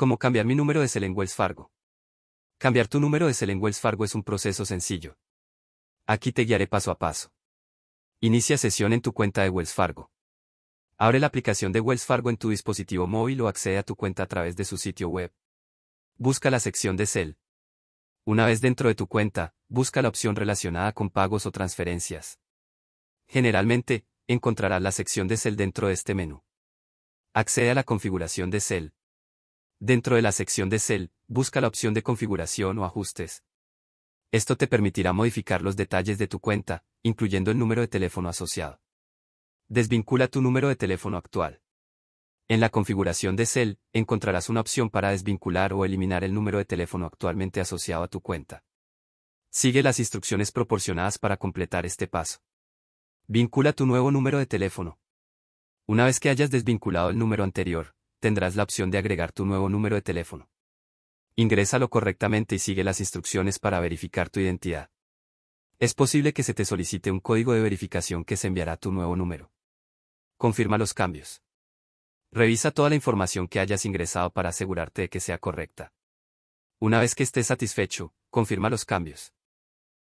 Cómo cambiar mi número de Cel en Wells Fargo. Cambiar tu número de Cel en Wells Fargo es un proceso sencillo. Aquí te guiaré paso a paso. Inicia sesión en tu cuenta de Wells Fargo. Abre la aplicación de Wells Fargo en tu dispositivo móvil o accede a tu cuenta a través de su sitio web. Busca la sección de Cel. Una vez dentro de tu cuenta, busca la opción relacionada con pagos o transferencias. Generalmente, encontrarás la sección de Cel dentro de este menú. Accede a la configuración de Cel. Dentro de la sección de Cell, busca la opción de configuración o ajustes. Esto te permitirá modificar los detalles de tu cuenta, incluyendo el número de teléfono asociado. Desvincula tu número de teléfono actual. En la configuración de Cell, encontrarás una opción para desvincular o eliminar el número de teléfono actualmente asociado a tu cuenta. Sigue las instrucciones proporcionadas para completar este paso. Vincula tu nuevo número de teléfono. Una vez que hayas desvinculado el número anterior, tendrás la opción de agregar tu nuevo número de teléfono. Ingrésalo correctamente y sigue las instrucciones para verificar tu identidad. Es posible que se te solicite un código de verificación que se enviará a tu nuevo número. Confirma los cambios. Revisa toda la información que hayas ingresado para asegurarte de que sea correcta. Una vez que estés satisfecho, confirma los cambios.